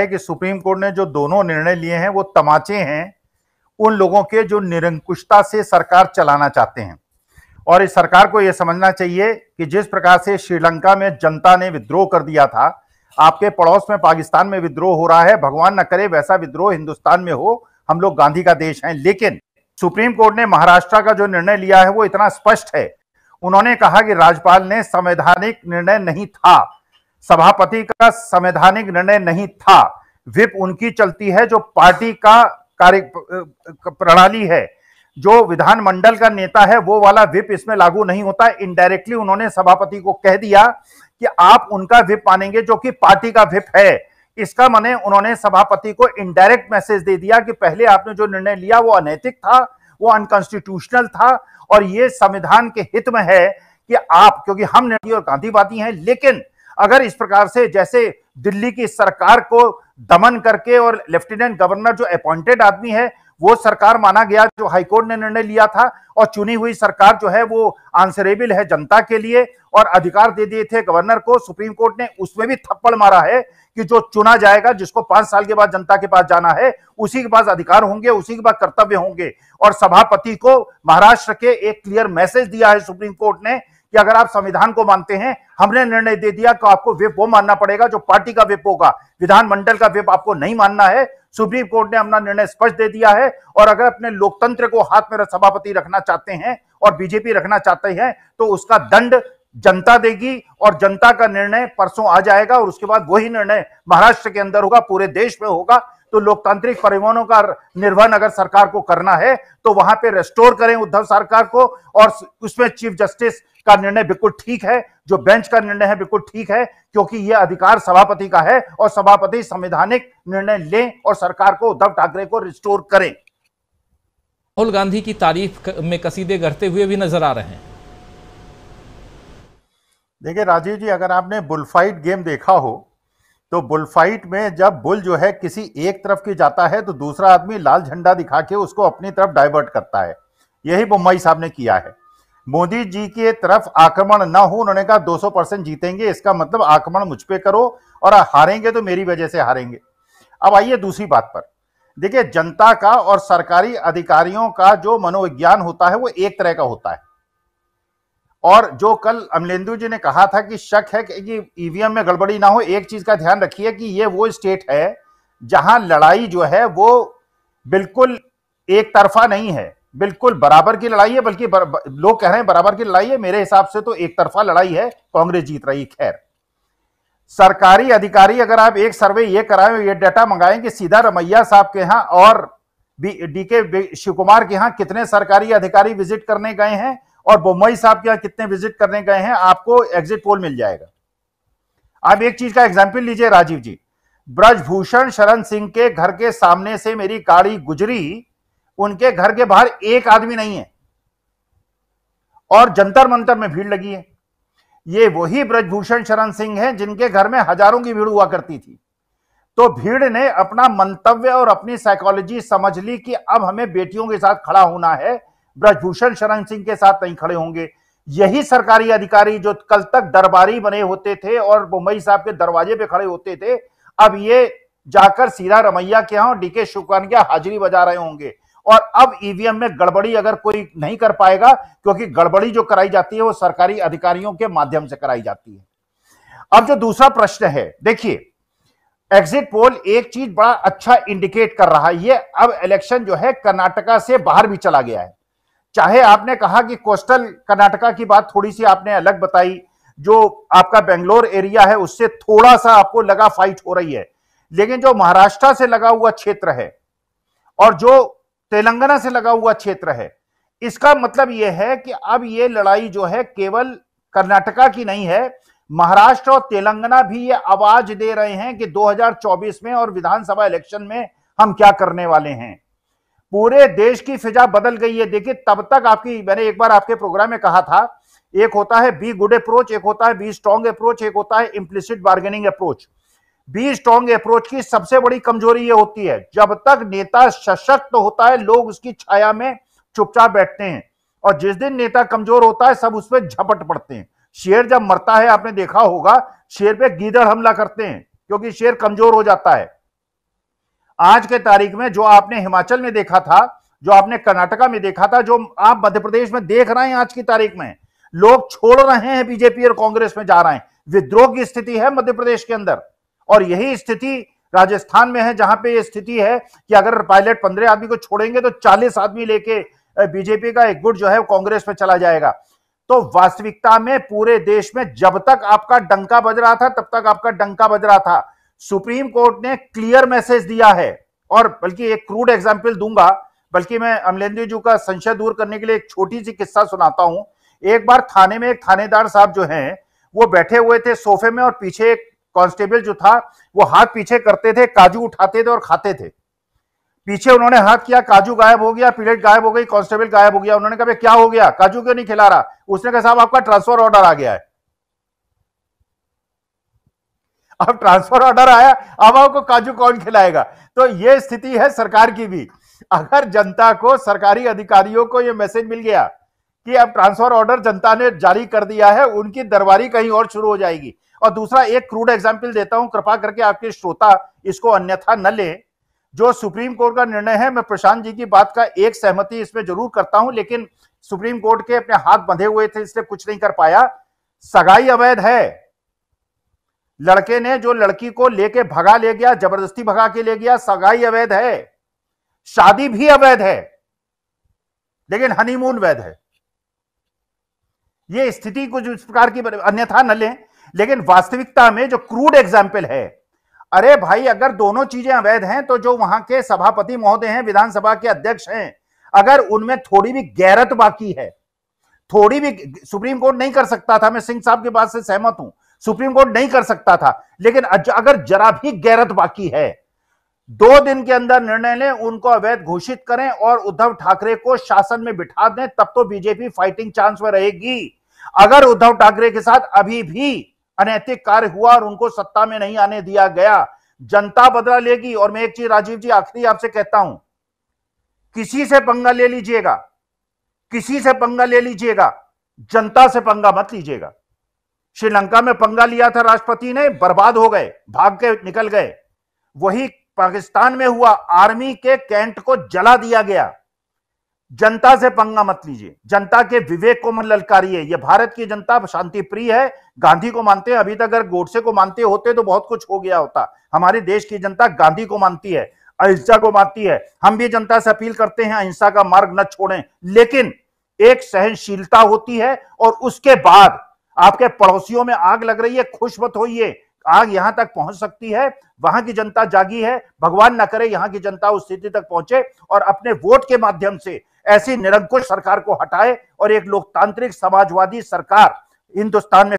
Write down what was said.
है कि supreme court ने जो दोनों निर्णय लिए हैं वो तमाचे हैं उन लोगों के जो निरंकुशता से सरकार चलाना चाहते हैं और इस सरकार को यह समझना चाहिए कि जिस प्रकार से श्रीलंका में जनता ने विद्रोह कर दिया था आपके पड़ोस में पाकिस्तान में विद्रोह हो रहा है भगवान न करे वैसा विद्रोह हिंदुस्तान में हो हम लोग गांधी का देश हैं लेकिन सुप्रीम कोर्ट ने महाराष्ट्र का जो निर्णय लिया है वो इतना स्पष्ट है उन्होंने कहा कि राज्यपाल ने संवैधानिक निर्णय नहीं था सभापति का संवैधानिक निर्णय नहीं था विप उनकी चलती है जो पार्टी का कार्य प्रणाली है जो विधानमंडल का नेता है वो वाला विप इसमें लागू नहीं होता इनडायरेक्टली उन्होंने सभापति को कह दिया कि आप उनका विप मानेंगे जो कि पार्टी का विप है इसका मैंने उन्होंने सभापति को इनडायरेक्ट मैसेज दे दिया कि पहले आपने जो निर्णय लिया वो अनैतिक था वो अनकॉन्स्टिट्यूशनल था और ये संविधान के हित में है कि आप क्योंकि हम निर्णय और गांधीवादी हैं लेकिन अगर इस प्रकार से जैसे दिल्ली की सरकार को दमन करके और लेफ्टिनेंट गवर्नर जो अपॉइंटेड आदमी है वो सरकार माना गया जो हाईकोर्ट ने निर्णय लिया था और चुनी हुई सरकार जो है वो आंसरेबल है जनता के लिए और अधिकार दे दिए थे गवर्नर को सुप्रीम कोर्ट ने उसमें भी थप्पड़ मारा है कि जो चुना जाएगा जिसको पांच साल के बाद जनता के पास जाना है उसी के पास अधिकार होंगे उसी के पास कर्तव्य होंगे और सभापति को महाराष्ट्र के एक क्लियर मैसेज दिया है सुप्रीम कोर्ट ने कि अगर आप संविधान को मानते हैं हमने निर्णय दे दिया कि आपको विप वो मानना पड़ेगा जो पार्टी का विप होगा विधानमंडल का विप आपको नहीं मानना है सुप्रीम कोर्ट ने अपना निर्णय स्पष्ट दे दिया है और अगर अपने लोकतंत्र को हाथ में सभापति रखना चाहते हैं और बीजेपी रखना चाहते हैं तो उसका दंड जनता देगी और जनता का निर्णय परसों आ जाएगा और उसके बाद वही निर्णय महाराष्ट्र के अंदर होगा पूरे देश में होगा तो लोकतांत्रिक परिवहनों का निर्वहन अगर सरकार को करना है तो वहां पे रेस्टोर करें उद्धव सरकार को और उसमें चीफ जस्टिस का निर्णय बिल्कुल ठीक है जो बेंच का निर्णय है बिल्कुल ठीक है क्योंकि यह अधिकार सभापति का है और सभापति संवैधानिक निर्णय लें और सरकार को उद्धव ठाकरे को रिस्टोर करें राहुल गांधी की तारीफ में कसीदे गढ़ते हुए भी नजर आ रहे हैं देखिए राजीव जी अगर आपने बुलफाइट गेम देखा हो तो बुलफाइट में जब बुल जो है किसी एक तरफ की जाता है तो दूसरा आदमी लाल झंडा दिखा के उसको अपनी तरफ डाइवर्ट करता है यही बुम्बई साहब ने किया है मोदी जी के तरफ आक्रमण ना हो उन्होंने कहा 200 परसेंट जीतेंगे इसका मतलब आक्रमण मुझ पर करो और हारेंगे तो मेरी वजह से हारेंगे अब आइए दूसरी बात पर देखिए जनता का और सरकारी अधिकारियों का जो मनोविज्ञान होता है वो एक तरह का होता है और जो कल अमलेंदु जी ने कहा था कि शक है कि ईवीएम में गड़बड़ी ना हो एक चीज का ध्यान रखिए कि ये वो स्टेट है जहां लड़ाई जो है वो बिल्कुल एक तरफा नहीं है बिल्कुल बराबर की लड़ाई है बल्कि बर, लोग कह रहे हैं बराबर की लड़ाई है मेरे हिसाब से तो एक तरफा लड़ाई है कांग्रेस जीत रही खैर सरकारी अधिकारी अगर आप एक सर्वे ये कराएं ये डाटा मंगाएं कि सीधा रमैया साहब के यहाँ और डी के शिव कुमार के यहाँ कितने सरकारी अधिकारी विजिट करने गए हैं और बोमई साहब के यहाँ कितने विजिट करने गए हैं आपको एग्जिट पोल मिल जाएगा आप एक चीज का एग्जाम्पल लीजिए राजीव जी ब्रजभूषण शरण सिंह के घर के सामने से मेरी गाड़ी गुजरी उनके घर के बाहर एक आदमी नहीं है और जंतर मंतर में भीड़ लगी है ये वही ब्रजभूषण शरण सिंह हैं जिनके घर में हजारों की भीड़ हुआ करती थी तो भीड़ ने अपना मंतव्य और अपनी साइकोलॉजी समझ ली कि अब हमें बेटियों के साथ खड़ा होना है ब्रजभूषण शरण सिंह के साथ नहीं खड़े होंगे यही सरकारी अधिकारी जो कल तक दरबारी बने होते थे और मुंबई साहब के दरवाजे पे खड़े होते थे अब ये जाकर सीधा रमैया के यहां डीके शुक्रान के हाजिरी बजा रहे होंगे और अब ईवीएम में गड़बड़ी अगर कोई नहीं कर पाएगा क्योंकि गड़बड़ी जो कराई जाती है वो सरकारी अधिकारियों के माध्यम से कराई जाती है अब जो दूसरा प्रश्न है देखिए एग्जिट पोल एक चीज बड़ा अच्छा इंडिकेट कर रहा है ये अब इलेक्शन जो है कर्नाटका से बाहर भी चला गया है चाहे आपने कहा कि कोस्टल कर्नाटका की बात थोड़ी सी आपने अलग बताई जो आपका बेंगलोर एरिया है उससे थोड़ा सा आपको लगा फाइट हो रही है लेकिन जो महाराष्ट्र से लगा हुआ क्षेत्र है और जो तेलंगाना से लगा हुआ क्षेत्र है इसका मतलब यह है कि अब ये लड़ाई जो है केवल कर्नाटका की नहीं है महाराष्ट्र और तेलंगाना भी ये आवाज दे रहे हैं कि 2024 में और विधानसभा इलेक्शन में हम क्या करने वाले हैं पूरे देश की फिजा बदल गई है देखिए तब तक आपकी मैंने एक बार आपके प्रोग्राम में कहा था एक होता है बी गुड अप्रोच एक होता है बी स्ट्रॉन्ग अप्रोच एक होता है implicit bargaining approach B strong approach की सबसे बड़ी कमजोरी ये होती है जब तक नेता सशक्त होता है लोग उसकी छाया में चुपचाप बैठते हैं और जिस दिन नेता कमजोर होता है सब उसमें झपट पड़ते हैं शेर जब मरता है आपने देखा होगा शेर पे गीदड़ हमला करते हैं क्योंकि शेर कमजोर हो जाता है आज के तारीख में जो आपने हिमाचल में देखा था जो आपने कर्नाटका में देखा था जो आप मध्य प्रदेश में देख रहे हैं आज की तारीख में लोग छोड़ रहे हैं बीजेपी और कांग्रेस में जा रहे हैं विद्रोह की स्थिति है मध्य प्रदेश के अंदर और यही स्थिति राजस्थान में है जहां पे ये स्थिति है कि अगर पायलट पंद्रह आदमी को छोड़ेंगे तो चालीस आदमी लेके बीजेपी का एक गुट जो है कांग्रेस में चला जाएगा तो वास्तविकता में पूरे देश में जब तक आपका डंका बज रहा था तब तक आपका डंका बज रहा था सुप्रीम कोर्ट ने क्लियर मैसेज दिया है और बल्कि एक क्रूड एग्जाम्पल दूंगा बल्कि मैं अमलेंद्र जी का संशय दूर करने के लिए एक छोटी सी किस्सा सुनाता हूं एक बार थाने में एक थानेदार साहब जो हैं वो बैठे हुए थे सोफे में और पीछे एक कांस्टेबल जो था वो हाथ पीछे करते थे काजू उठाते थे और खाते थे पीछे उन्होंने हाथ किया काजू गायब हो गया पीलेट गायब हो गई कांस्टेबल गायब हो गया उन्होंने कहा क्या हो गया काजू क्यों नहीं खिला रहा उसने कहा साहब आपका ट्रांसफर ऑर्डर आ गया है अब ट्रांसफर ऑर्डर आया अब आपको काजू कौन खिलाएगा तो ये स्थिति है सरकार की भी अगर जनता को सरकारी अधिकारियों को यह मैसेज मिल गया कि अब ट्रांसफर ऑर्डर जनता ने जारी कर दिया है उनकी दरबारी कहीं और शुरू हो जाएगी और दूसरा एक क्रूड एग्जाम्पल देता हूं कृपा करके आपके श्रोता इसको अन्यथा न ले जो सुप्रीम कोर्ट का निर्णय है मैं प्रशांत जी की बात का एक सहमति इसमें जरूर करता हूं लेकिन सुप्रीम कोर्ट के अपने हाथ बंधे हुए थे इसलिए कुछ नहीं कर पाया सगाई अवैध है लड़के ने जो लड़की को लेके भगा ले गया जबरदस्ती भगा के ले गया सगाई अवैध है शादी भी अवैध है लेकिन हनीमून वैध है यह स्थिति कुछ इस प्रकार की अन्यथा न लें लेकिन वास्तविकता में जो क्रूड एग्जाम्पल है अरे भाई अगर दोनों चीजें अवैध हैं तो जो वहां के सभापति महोदय हैं विधानसभा के अध्यक्ष हैं अगर उनमें थोड़ी भी गैरत बाकी है थोड़ी भी सुप्रीम कोर्ट नहीं कर सकता था मैं सिंह साहब की बात से सहमत हूं सुप्रीम कोर्ट नहीं कर सकता था लेकिन अगर जरा भी गैरत बाकी है दो दिन के अंदर निर्णय लें उनको अवैध घोषित करें और उद्धव ठाकरे को शासन में बिठा दें तब तो बीजेपी फाइटिंग चांस में रहेगी अगर उद्धव ठाकरे के साथ अभी भी अनैतिक कार्य हुआ और उनको सत्ता में नहीं आने दिया गया जनता बदला लेगी और मैं एक चीज राजीव जी आखिरी आपसे कहता हूं किसी से पंगा ले लीजिएगा किसी से पंगा ले लीजिएगा जनता से पंगा मत लीजिएगा श्रीलंका में पंगा लिया था राष्ट्रपति ने बर्बाद हो गए भाग के निकल गए वही पाकिस्तान में हुआ आर्मी के कैंट को जला दिया गया जनता से पंगा मत लीजिए जनता के विवेक को मत है यह भारत की जनता शांति प्रिय है गांधी को मानते हैं अभी तक अगर गोडसे को मानते होते तो बहुत कुछ हो गया होता हमारे देश की जनता गांधी को मानती है अहिंसा को मानती है हम भी जनता से अपील करते हैं अहिंसा का मार्ग न छोड़ें लेकिन एक सहनशीलता होती है और उसके बाद आपके पड़ोसियों में आग लग रही है खुश मत होइए आग यहां तक पहुंच सकती है वहां की जनता जागी है भगवान ना करे यहां की जनता उस स्थिति तक पहुंचे और अपने वोट के माध्यम से ऐसी निरंकुश सरकार को हटाए और एक लोकतांत्रिक समाजवादी सरकार हिंदुस्तान में